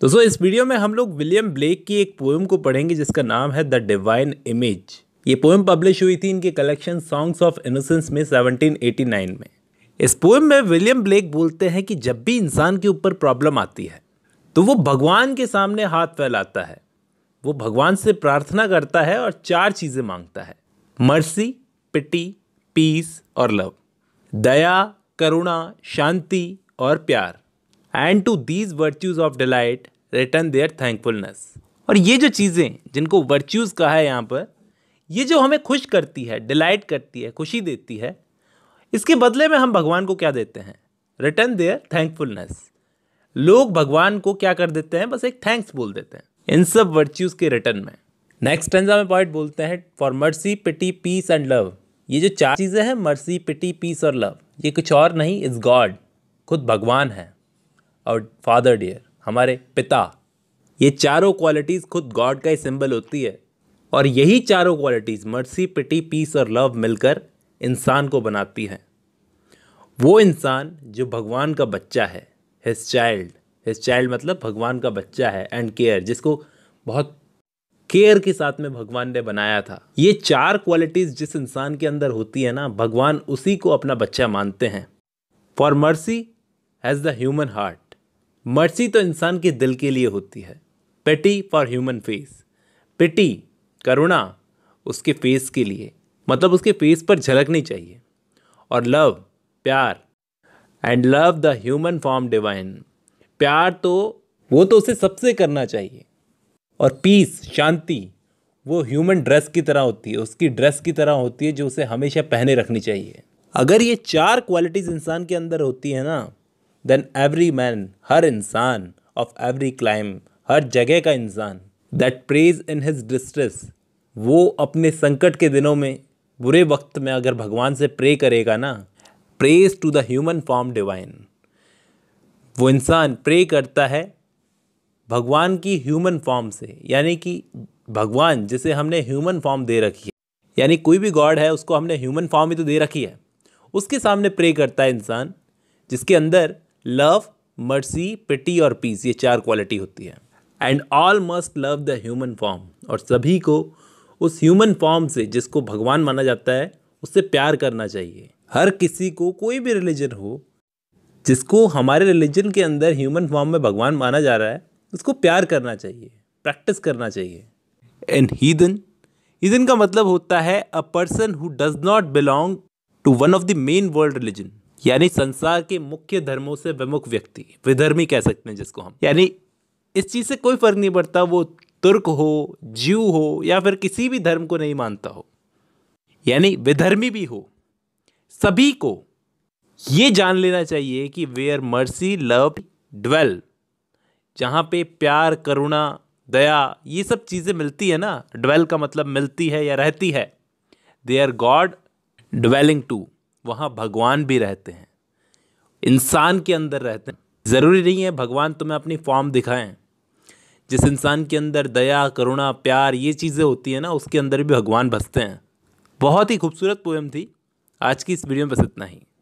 तो सो इस वीडियो में हम लोग विलियम ब्लेक की एक पोएम को पढ़ेंगे जिसका नाम है द डिवाइन इमेज ये पोएम पब्लिश हुई थी इनके कलेक्शन सॉन्ग्स ऑफ इनोसेंस में 1789 में इस पोएम में विलियम ब्लेक बोलते हैं कि जब भी इंसान के ऊपर प्रॉब्लम आती है तो वो भगवान के सामने हाथ फैलाता है वो भगवान से प्रार्थना करता है और चार चीज़ें मांगता है मर्सी पिटी पीस और लव दया करुणा शांति और प्यार and to these virtues of delight return their thankfulness और ये जो चीज़ें जिनको वर्च्यूज़ कहा है यहाँ पर ये जो हमें खुश करती है डिलाइट करती है खुशी देती है इसके बदले में हम भगवान को क्या देते हैं रिटर्न देयर थैंकफुलनेस लोग भगवान को क्या कर देते हैं बस एक थैंक्स बोल देते हैं इन सब वर्च्यूज़ के रिटर्न में नेक्स्ट टेंजा में पॉइंट बोलते हैं for mercy pity peace and love ये जो चार चीज़ें हैं मर्सी पिटी पीस और लव ये कुछ और नहीं इज़ गॉड खुद भगवान है और फादर डियर हमारे पिता ये चारों क्वालिटीज़ खुद गॉड का ही सिंबल होती है और यही चारों क्वालिटीज़ मर्सी पिटी पीस और लव मिलकर इंसान को बनाती हैं वो इंसान जो भगवान का बच्चा है हिज चाइल्ड हिज चाइल्ड मतलब भगवान का बच्चा है एंड केयर जिसको बहुत केयर के साथ में भगवान ने बनाया था ये चार क्वालिटीज़ जिस इंसान के अंदर होती है ना भगवान उसी को अपना बच्चा मानते हैं for mercy has the human heart mercy तो इंसान के दिल के लिए होती है pity for human face pity करुणा उसके फेस के लिए मतलब उसके फेस पर झलकनी चाहिए और लव प्यार and love the human form divine प्यार तो वो तो उसे सबसे करना चाहिए और पीस शांति वो ह्यूमन ड्रेस की तरह होती है उसकी ड्रेस की तरह होती है जो उसे हमेशा पहने रखनी चाहिए अगर ये चार क्वालिटीज़ इंसान के अंदर होती है ना देन एवरी मैन हर इंसान ऑफ एवरी क्लाइम हर जगह का इंसान that prays in his distress वो अपने संकट के दिनों में बुरे वक्त में अगर भगवान से प्रे करेगा ना prays to the human form divine वो इंसान प्रे करता है भगवान की ह्यूमन फॉर्म से यानी कि भगवान जिसे हमने ह्यूमन फॉर्म दे रखी है यानी कोई भी गॉड है उसको हमने ह्यूमन फॉर्म ही तो दे रखी है उसके सामने प्रे करता है इंसान जिसके अंदर लव मर्सी पिटी और पीस ये चार क्वालिटी होती है and all must love the human form और सभी को उस ह्यूमन फॉर्म से जिसको भगवान माना जाता है उससे प्यार करना चाहिए हर किसी को कोई भी रिलीजन हो जिसको हमारे रिलीजन के अंदर ह्यूमन फॉर्म में भगवान माना जा रहा है उसको प्यार करना चाहिए प्रैक्टिस करना चाहिए एंड हीदन हीदन का मतलब होता है a person who does not belong to one of the main world religion यानी संसार के मुख्य धर्मों से विमुख व्यक्ति विधर्मी कह सकते हैं जिसको हम यानी इस चीज़ से कोई फ़र्क नहीं पड़ता वो तुर्क हो जीव हो या फिर किसी भी धर्म को नहीं मानता हो यानी विधर्मी भी हो सभी को ये जान लेना चाहिए कि वेयर मर्सी लव डवेल जहाँ पे प्यार करुणा दया ये सब चीज़ें मिलती है ना डवेल का मतलब मिलती है या रहती है they are God dwelling too वहाँ भगवान भी रहते हैं इंसान के अंदर रहते हैं ज़रूरी नहीं है भगवान तुम्हें अपनी फॉर्म दिखाएं जिस इंसान के अंदर दया करुणा प्यार ये चीज़ें होती हैं ना उसके अंदर भी भगवान बसते हैं बहुत ही खूबसूरत पोएम थी आज की इस वीडियो में बस इतना ही